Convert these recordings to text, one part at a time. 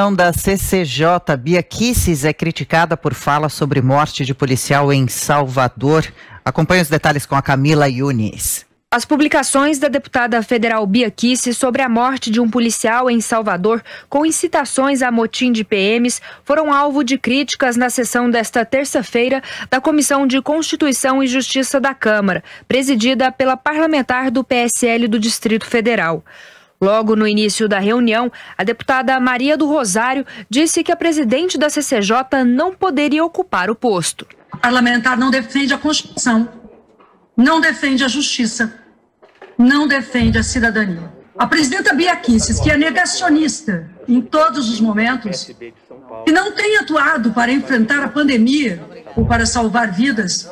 Comissão da CCJ, Bia Kisses, é criticada por fala sobre morte de policial em Salvador. Acompanhe os detalhes com a Camila Yunis. As publicações da deputada federal Bia Kisses sobre a morte de um policial em Salvador com incitações a motim de PMs foram alvo de críticas na sessão desta terça-feira da Comissão de Constituição e Justiça da Câmara, presidida pela parlamentar do PSL do Distrito Federal. Logo no início da reunião, a deputada Maria do Rosário disse que a presidente da CCJ não poderia ocupar o posto. O parlamentar não defende a Constituição, não defende a justiça, não defende a cidadania. A presidenta Bia Kicis, que é negacionista em todos os momentos, e não tem atuado para enfrentar a pandemia ou para salvar vidas,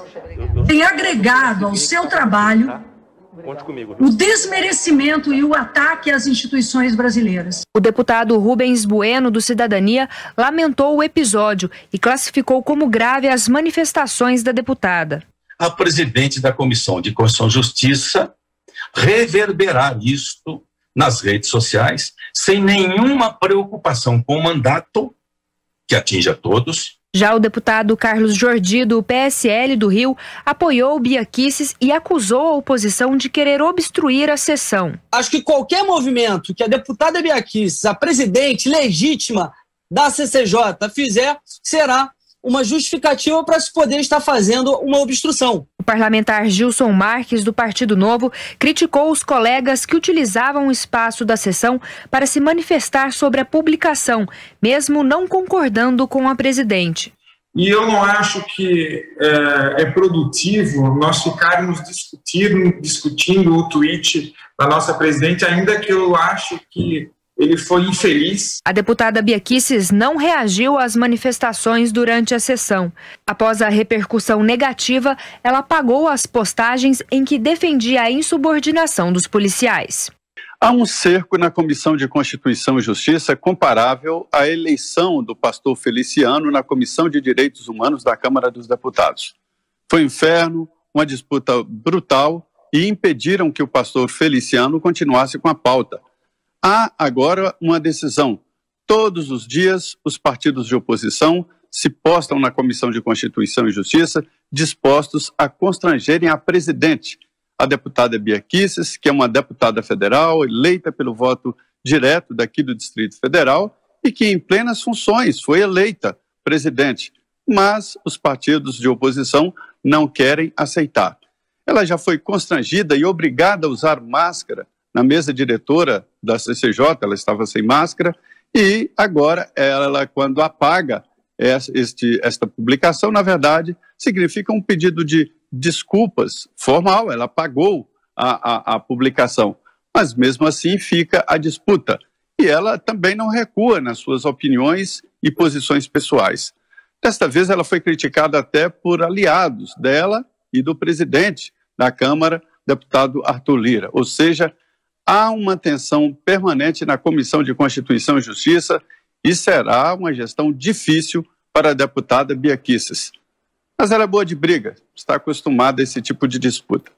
tem agregado ao seu trabalho Conte comigo. O desmerecimento e o ataque às instituições brasileiras. O deputado Rubens Bueno, do Cidadania, lamentou o episódio e classificou como grave as manifestações da deputada. A presidente da Comissão de Constituição e Justiça reverberar isto nas redes sociais sem nenhuma preocupação com o mandato que atinge a todos já o deputado Carlos Jordi, do PSL do Rio, apoiou Bia Kicis e acusou a oposição de querer obstruir a sessão. Acho que qualquer movimento que a deputada Bia Kicis, a presidente legítima da CCJ, fizer, será uma justificativa para se poder estar fazendo uma obstrução parlamentar Gilson Marques, do Partido Novo, criticou os colegas que utilizavam o espaço da sessão para se manifestar sobre a publicação, mesmo não concordando com a presidente. E eu não acho que é, é produtivo nós ficarmos discutindo, discutindo o tweet da nossa presidente, ainda que eu acho que ele foi infeliz. A deputada Bia não reagiu às manifestações durante a sessão. Após a repercussão negativa, ela apagou as postagens em que defendia a insubordinação dos policiais. Há um cerco na Comissão de Constituição e Justiça comparável à eleição do pastor Feliciano na Comissão de Direitos Humanos da Câmara dos Deputados. Foi um inferno, uma disputa brutal e impediram que o pastor Feliciano continuasse com a pauta Há agora uma decisão. Todos os dias, os partidos de oposição se postam na Comissão de Constituição e Justiça dispostos a constrangerem a presidente, a deputada Bia Kisses, que é uma deputada federal eleita pelo voto direto daqui do Distrito Federal e que, em plenas funções, foi eleita presidente. Mas os partidos de oposição não querem aceitar. Ela já foi constrangida e obrigada a usar máscara na mesa diretora da CCJ, ela estava sem máscara, e agora ela, quando apaga este, esta publicação, na verdade, significa um pedido de desculpas formal, ela apagou a, a, a publicação. Mas mesmo assim fica a disputa. E ela também não recua nas suas opiniões e posições pessoais. Desta vez, ela foi criticada até por aliados dela e do presidente da Câmara, deputado Arthur Lira. Ou seja, há uma tensão permanente na Comissão de Constituição e Justiça e será uma gestão difícil para a deputada Bia Kisses. Mas ela é boa de briga, está acostumada a esse tipo de disputa.